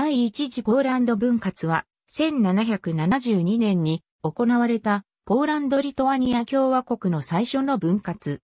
第一次ポーランド分割は、1772年に行われたポーランド・リトアニア共和国の最初の分割。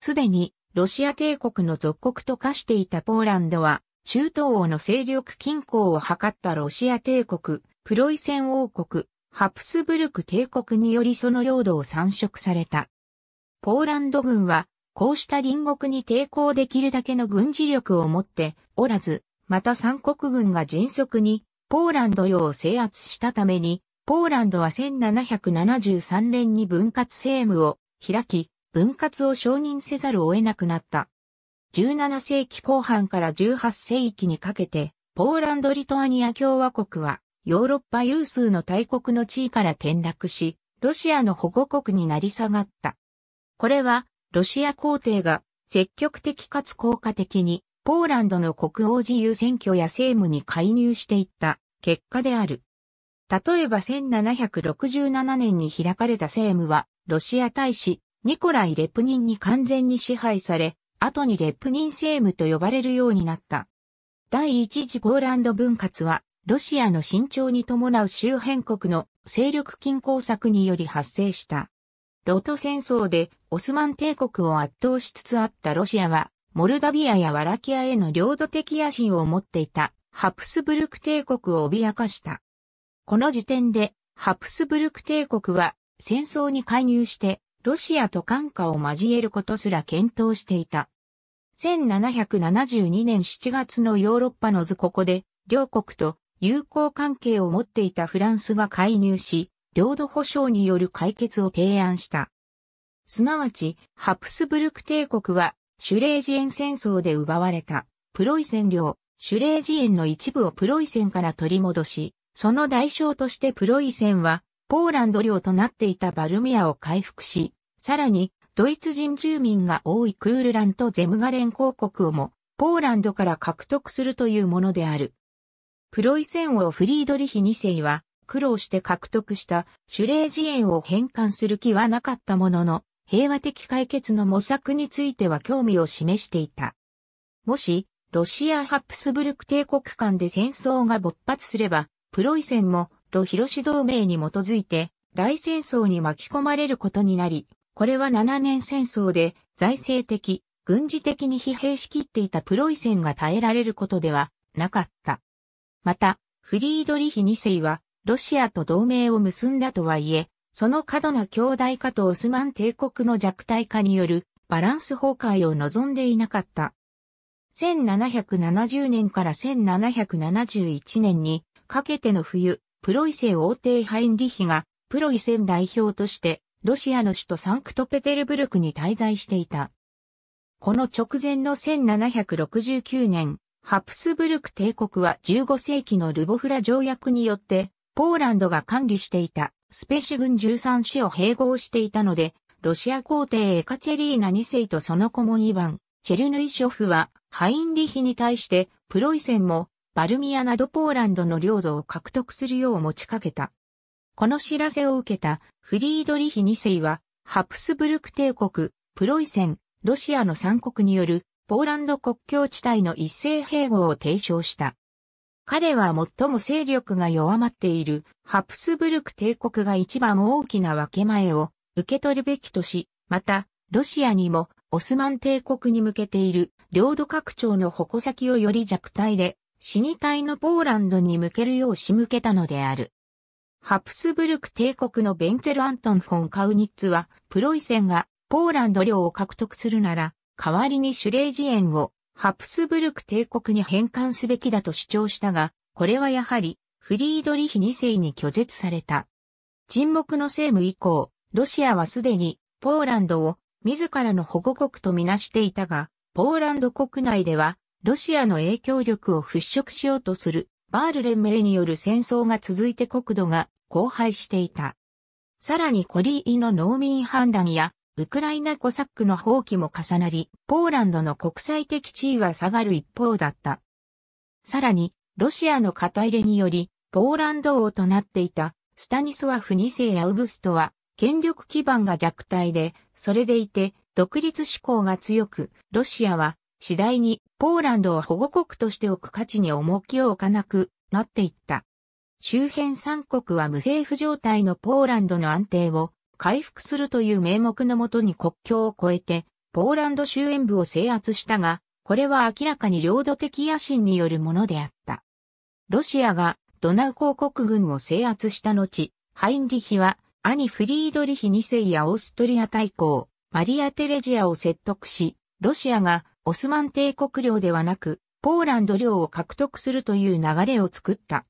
すでにロシア帝国の属国と化していたポーランドは、中東欧の勢力均衡を図ったロシア帝国、プロイセン王国、ハプスブルク帝国によりその領土を参食された。ポーランド軍は、こうした隣国に抵抗できるだけの軍事力を持っておらず、また三国軍が迅速にポーランド洋を制圧したために、ポーランドは1773年に分割政務を開き、分割を承認せざるを得なくなった。17世紀後半から18世紀にかけて、ポーランド・リトアニア共和国は、ヨーロッパ有数の大国の地位から転落し、ロシアの保護国になり下がった。これは、ロシア皇帝が積極的かつ効果的にポーランドの国王自由選挙や政務に介入していった結果である。例えば1767年に開かれた政務は、ロシア大使、ニコライ・レプニンに完全に支配され、後にレプニン政務と呼ばれるようになった。第一次ポーランド分割は、ロシアの慎重に伴う周辺国の勢力均衡策により発生した。ロト戦争でオスマン帝国を圧倒しつつあったロシアは、モルダビアやワラキアへの領土的野心を持っていたハプスブルク帝国を脅かした。この時点でハプスブルク帝国は戦争に介入してロシアと感下を交えることすら検討していた。1772年7月のヨーロッパの図ここで両国と友好関係を持っていたフランスが介入し、領土保障による解決を提案した。すなわち、ハプスブルク帝国はシュレージエン戦争で奪われたプロイセン領、シュレージエンの一部をプロイセンから取り戻し、その代償としてプロイセンはポーランド領となっていたバルミアを回復し、さらにドイツ人住民が多いクールランとゼムガレン公国をもポーランドから獲得するというものである。プロイセン王フリードリヒ2世は苦労して獲得したシュレージエンを返還する気はなかったものの、平和的解決の模索については興味を示していた。もし、ロシア・ハプスブルク帝国間で戦争が勃発すれば、プロイセンも、ロヒロシ同盟に基づいて、大戦争に巻き込まれることになり、これは7年戦争で、財政的、軍事的に疲弊しきっていたプロイセンが耐えられることではなかった。また、フリードリヒ2世は、ロシアと同盟を結んだとはいえ、その過度な強大化とオスマン帝国の弱体化によるバランス崩壊を望んでいなかった。1770年から1771年にかけての冬、プロイセ王帝ハインリヒがプロイセン代表としてロシアの首都サンクトペテルブルクに滞在していた。この直前の1769年、ハプスブルク帝国は15世紀のルボフラ条約によってポーランドが管理していたスペシュ軍13市を併合していたので、ロシア皇帝エカチェリーナ2世とその子も2番、チェルヌイショフは、ハインリヒに対して、プロイセンも、バルミアなどポーランドの領土を獲得するよう持ちかけた。この知らせを受けたフリードリヒ2世は、ハプスブルク帝国、プロイセン、ロシアの三国によるポーランド国境地帯の一斉併合を提唱した。彼は最も勢力が弱まっているハプスブルク帝国が一番大きな分け前を受け取るべきとし、また、ロシアにもオスマン帝国に向けている領土拡張の矛先をより弱体で死に体のポーランドに向けるよう仕向けたのである。ハプスブルク帝国のベンツェル・アントン・フォン・カウニッツは、プロイセンがポーランド領を獲得するなら、代わりにシュレージエンをハプスブルク帝国に返還すべきだと主張したが、これはやはりフリードリヒ2世に拒絶された。沈黙の政務以降、ロシアはすでにポーランドを自らの保護国とみなしていたが、ポーランド国内ではロシアの影響力を払拭しようとするバール連盟による戦争が続いて国土が荒廃していた。さらにコリーの農民判断やウクライナコサックの放棄も重なり、ポーランドの国際的地位は下がる一方だった。さらに、ロシアの肩入れにより、ポーランド王となっていたスタニスワフ2世やウグストは、権力基盤が弱体で、それでいて、独立志向が強く、ロシアは次第にポーランドを保護国としておく価値に重きを置かなくなっていった。周辺三国は無政府状態のポーランドの安定を回復するという名目のもとに国境を越えて、ポーランド周焉部を制圧したが、これは明らかに領土的野心によるものであった。ロシアがドナウ公国軍を制圧した後、ハインリヒは兄フリードリヒ2世やオーストリア大公、マリア・テレジアを説得し、ロシアがオスマン帝国領ではなく、ポーランド領を獲得するという流れを作った。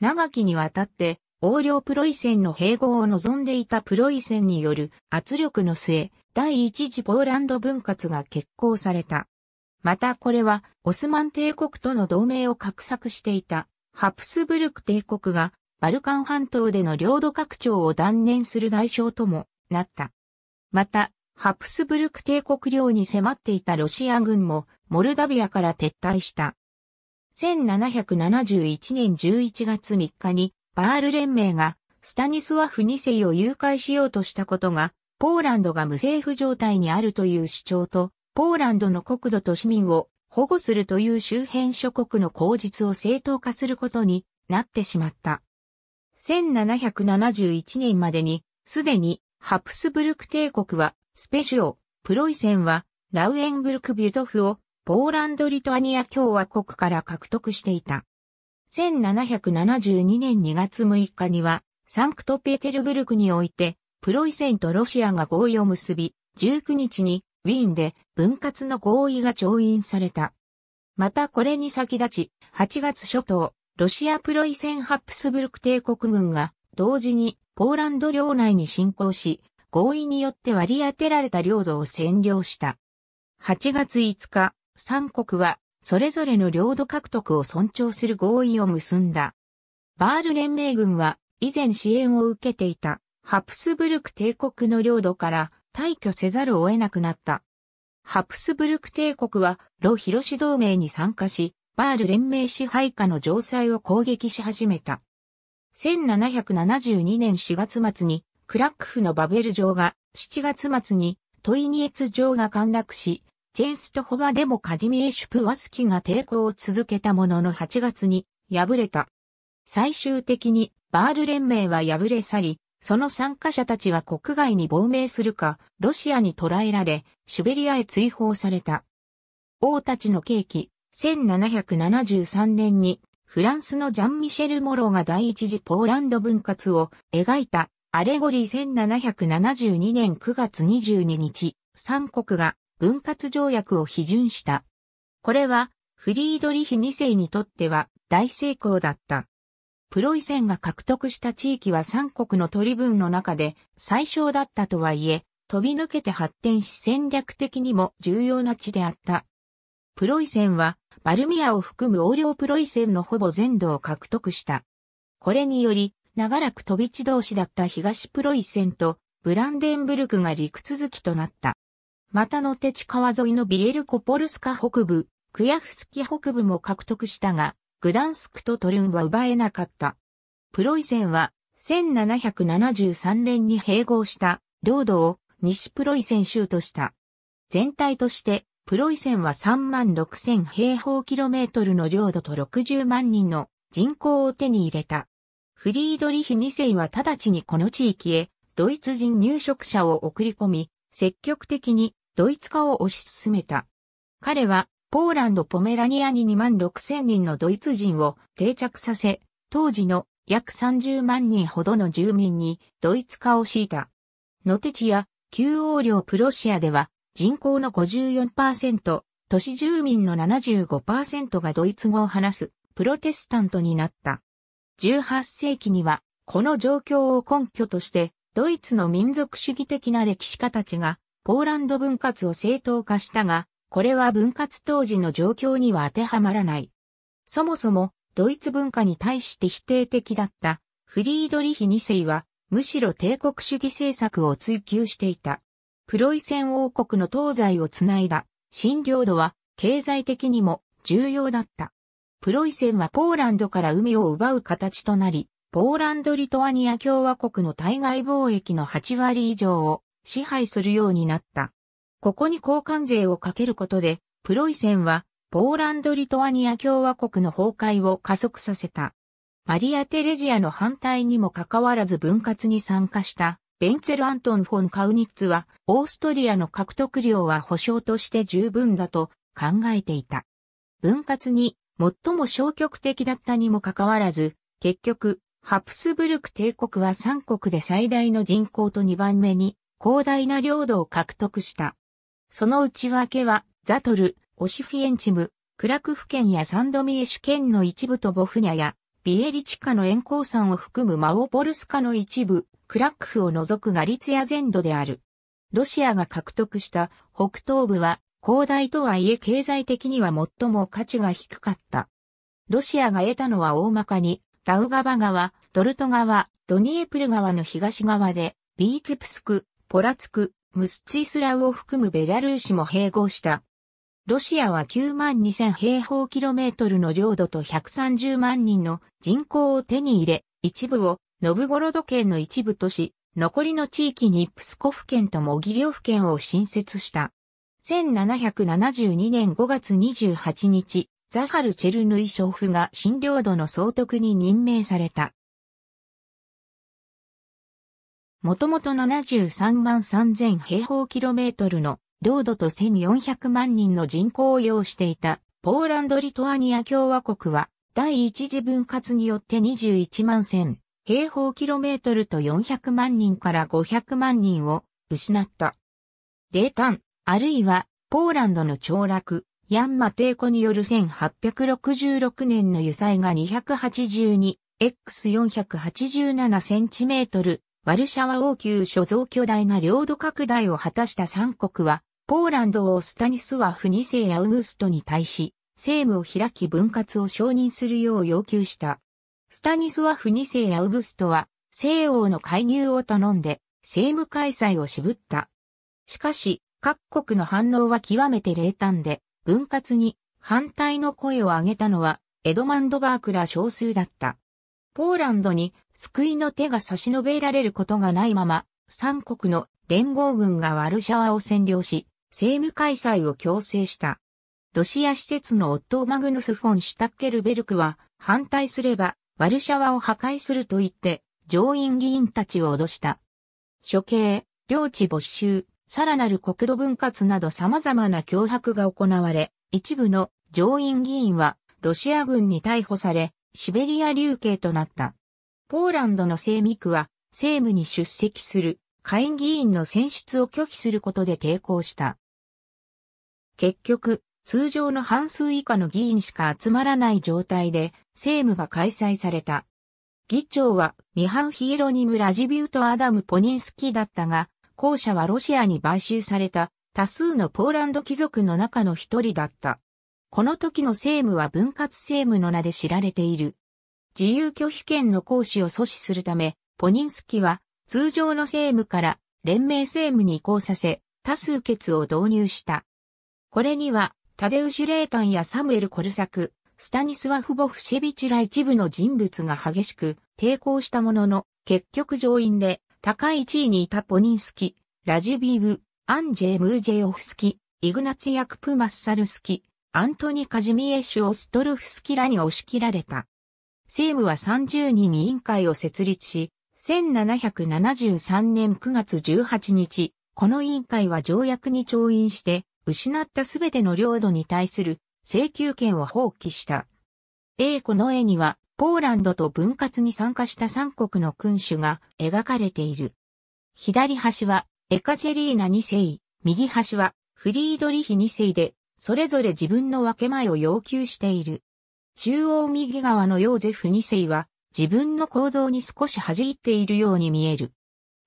長きにわたって横領プロイセンの併合を望んでいたプロイセンによる圧力の末、第一次ポーランド分割が決行された。またこれは、オスマン帝国との同盟を画策していた、ハプスブルク帝国が、バルカン半島での領土拡張を断念する代償ともなった。また、ハプスブルク帝国領に迫っていたロシア軍も、モルダビアから撤退した。1771年11月3日にバール連盟がスタニスワフ2世を誘拐しようとしたことが、ポーランドが無政府状態にあるという主張と、ポーランドの国土と市民を保護するという周辺諸国の口実を正当化することになってしまった。1771年までに、すでにハプスブルク帝国はスペシオ、プロイセンはラウエンブルクビュトフをポーランド・リトアニア共和国から獲得していた。1772年2月6日には、サンクトペテルブルクにおいて、プロイセンとロシアが合意を結び、19日にウィーンで分割の合意が調印された。またこれに先立ち、8月初頭、ロシアプロイセンハプスブルク帝国軍が同時にポーランド領内に侵攻し、合意によって割り当てられた領土を占領した。8月5日、三国はそれぞれの領土獲得を尊重する合意を結んだ。バール連盟軍は以前支援を受けていたハプスブルク帝国の領土から退去せざるを得なくなった。ハプスブルク帝国はロヒロシ同盟に参加し、バール連盟支配下の城塞を攻撃し始めた。1772年4月末にクラックフのバベル城が7月末にトイニエツ城が陥落し、チェンストホバでもカジミエシュプワスキが抵抗を続けたものの8月に敗れた。最終的にバール連盟は敗れ去り、その参加者たちは国外に亡命するか、ロシアに捕らえられ、シュベリアへ追放された。王たちの契機、1773年にフランスのジャン・ミシェル・モローが第一次ポーランド分割を描いたアレゴリー1772年9月22日、三国が分割条約を批准した。これは、フリードリヒ2世にとっては大成功だった。プロイセンが獲得した地域は三国の取り分の中で最小だったとはいえ、飛び抜けて発展し戦略的にも重要な地であった。プロイセンは、バルミアを含む横領プロイセンのほぼ全土を獲得した。これにより、長らく飛び地同士だった東プロイセンとブランデンブルクが陸続きとなった。またの地川沿いのビエルコポルスカ北部、クヤフスキ北部も獲得したが、グダンスクとトルンは奪えなかった。プロイセンは1773年に併合した領土を西プロイセン州とした。全体としてプロイセンは3万6000平方キロメートルの領土と60万人の人口を手に入れた。フリードリヒ2世は直ちにこの地域へドイツ人入植者を送り込み、積極的にドイツ化を推し進めた。彼は、ポーランドポメラニアに2万6千人のドイツ人を定着させ、当時の約30万人ほどの住民にドイツ化を強いた。ノテチや旧王領プロシアでは人口の54%、都市住民の75%がドイツ語を話すプロテスタントになった。18世紀にはこの状況を根拠としてドイツの民族主義的な歴史家たちがポーランド分割を正当化したが、これは分割当時の状況には当てはまらない。そもそも、ドイツ文化に対して否定的だったフリードリヒ2世は、むしろ帝国主義政策を追求していた。プロイセン王国の東西をつないだ新領土は経済的にも重要だった。プロイセンはポーランドから海を奪う形となり、ポーランド・リトアニア共和国の対外貿易の8割以上を支配するようになった。ここに交換税をかけることで、プロイセンは、ポーランド・リトアニア共和国の崩壊を加速させた。マリア・テレジアの反対にもかかわらず分割に参加した、ベンツェル・アントン・フォン・カウニッツは、オーストリアの獲得量は保証として十分だと考えていた。分割に最も消極的だったにもかかわらず、結局、ハプスブルク帝国は3国で最大の人口と2番目に広大な領土を獲得した。その内訳は、ザトル、オシフィエンチム、クラクフ県やサンドミエシュ県の一部とボフニャや、ビエリチカの沿鉱山を含むマオポルスカの一部、クラクフを除くガリツヤ全土である。ロシアが獲得した北東部は、広大とはいえ経済的には最も価値が低かった。ロシアが得たのは大まかに、ダウガバ川、ドルト川、ドニエプル川の東側で、ビーツプスク、ポラツク、ムスチスラウを含むベラルーシも併合した。ロシアは9万2000平方キロメートルの領土と130万人の人口を手に入れ、一部をノブゴロド県の一部とし、残りの地域にプスコフ県とモギリョフ県を新設した。1772年5月28日、ザハル・チェルヌイショフが新領土の総督に任命された。もともと73万3000平方キロメートルの領土と1400万人の人口を要していたポーランド・リトアニア共和国は第一次分割によって21万1000平方キロメートルと400万人から500万人を失った。冷淡、あるいはポーランドの凋落、ヤンマ帝国による1866年の油彩が 282x487 センチメートルワルシャワ王宮所蔵巨大な領土拡大を果たした三国は、ポーランド王スタニスワフ2世やウグストに対し、政務を開き分割を承認するよう要求した。スタニスワフ2世やウグストは、西欧の介入を頼んで、政務開催を渋った。しかし、各国の反応は極めて冷淡で、分割に反対の声を上げたのは、エドマンドバークら少数だった。ポーランドに救いの手が差し伸べられることがないまま、三国の連合軍がワルシャワを占領し、政務開催を強制した。ロシア施設の夫マグヌス・フォン・シュタッケルベルクは、反対すれば、ワルシャワを破壊すると言って、上院議員たちを脅した。処刑、領地没収、さらなる国土分割など様々な脅迫が行われ、一部の上院議員は、ロシア軍に逮捕され、シベリア流刑となった。ポーランドの政務区は、政務に出席する下院議員の選出を拒否することで抵抗した。結局、通常の半数以下の議員しか集まらない状態で、政務が開催された。議長は、ミハン・ヒエロニム・ラジビュート・アダム・ポニンスキーだったが、後者はロシアに買収された多数のポーランド貴族の中の一人だった。この時の政務は分割政務の名で知られている。自由拒否権の行使を阻止するため、ポニンスキは通常の政務から連盟政務に移行させ、多数決を導入した。これには、タデウシュ・レータンやサムエル・コルサク、スタニスワフ・ボフシェビチラ一部の人物が激しく抵抗したものの、結局上院で高い地位にいたポニンスキ、ラジビーブ、アンジェ・ムージェオフスキ、イグナツヤ・クプマッサルスキ、アントニ・カジミエ・シュ・オストルフスキラに押し切られた。政務は30人委員会を設立し、1773年9月18日、この委員会は条約に調印して、失ったすべての領土に対する請求権を放棄した。英子の絵には、ポーランドと分割に参加した三国の君主が描かれている。左端はエカチェリーナ2世、右端はフリードリヒ2世で、それぞれ自分の分け前を要求している。中央右側のヨーゼフ二世は、自分の行動に少し弾いているように見える。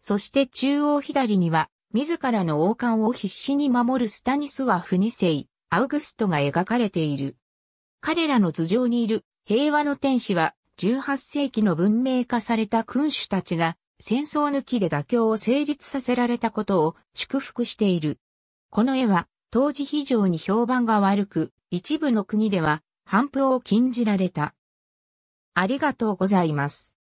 そして中央左には、自らの王冠を必死に守るスタニスワフ二世、アウグストが描かれている。彼らの頭上にいる平和の天使は、18世紀の文明化された君主たちが、戦争抜きで妥協を成立させられたことを祝福している。この絵は、当時非常に評判が悪く、一部の国では、反布を禁じられた。ありがとうございます。